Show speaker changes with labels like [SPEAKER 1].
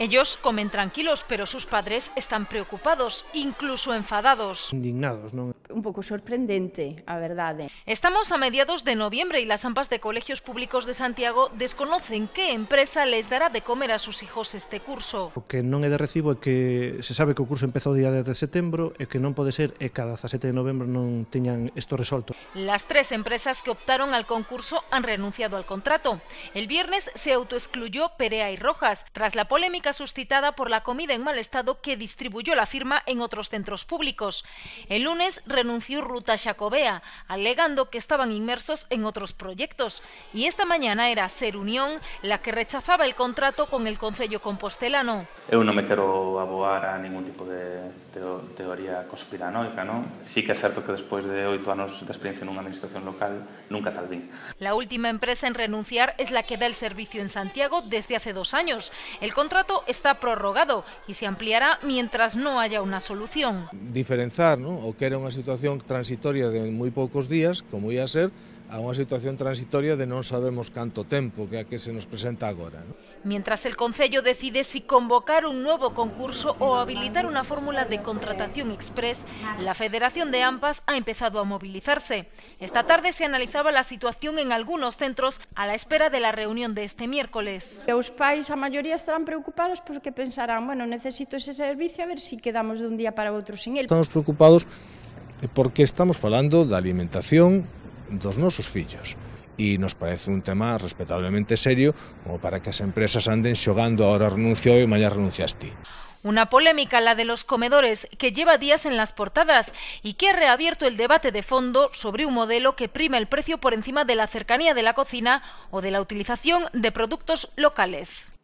[SPEAKER 1] Ellos comen tranquilos, pero sus padres están preocupados, incluso enfadados.
[SPEAKER 2] Indignados, ¿no?
[SPEAKER 1] Un pouco sorprendente, a verdade. ¿eh? Estamos a mediados de noviembre e las ampas de colegios públicos de Santiago desconocen qué empresa les dará de comer a sus hijos este curso.
[SPEAKER 2] O que non é de recibo é que se sabe que o curso empezou día 10 de setembro e que non pode ser e cada 17 de novembro non teñan isto resolto.
[SPEAKER 1] Las tres empresas que optaron al concurso han renunciado al contrato. El viernes se autoexcluyó Perea y Rojas tras la polémica suscitada por la comida en mal estado que distribuyó la firma en otros centros públicos. El lunes renunció Ruta chacobea alegando que estaban inmersos en otros proyectos. Y esta mañana era Ser Unión la que rechazaba el contrato con el Concello Compostelano. Yo no me quiero aboar a ningún tipo de teoría conspiranoica, ¿no? Sí que es cierto que después de ocho años de experiencia en una administración local, nunca tal vez. La última empresa en renunciar es la que da el servicio en Santiago desde hace dos años. El contrato está prorrogado y se ampliará mientras no haya una solución.
[SPEAKER 2] Diferenciar, ¿no? o que era una situación transitoria de muy pocos días, como iba a ser, a unha situación transitoria de non sabemos canto tempo que a que se nos presenta agora. Non?
[SPEAKER 1] Mientras el Concello decide si convocar un novo concurso ou habilitar unha fórmula de contratación express, la Federación de AMPAS ha empezado a movilizarse. Esta tarde se analizaba la situación en algunos centros a la espera de la reunión de este miércoles. os pais, a maioría, estarán preocupados porque pensarán, bueno, necesito ese servicio a ver si quedamos de un día para outro sin él.
[SPEAKER 2] Estamos preocupados porque estamos falando da alimentación dos sus fillos y nos parece un tema respetablemente serio como para que las empresas anden xogando ahora renuncio hoy mañana renuncias ti.
[SPEAKER 1] Una polémica la de los comedores que lleva días en las portadas y que ha reabierto el debate de fondo sobre un modelo que prima el precio por encima de la cercanía de la cocina o de la utilización de productos locales.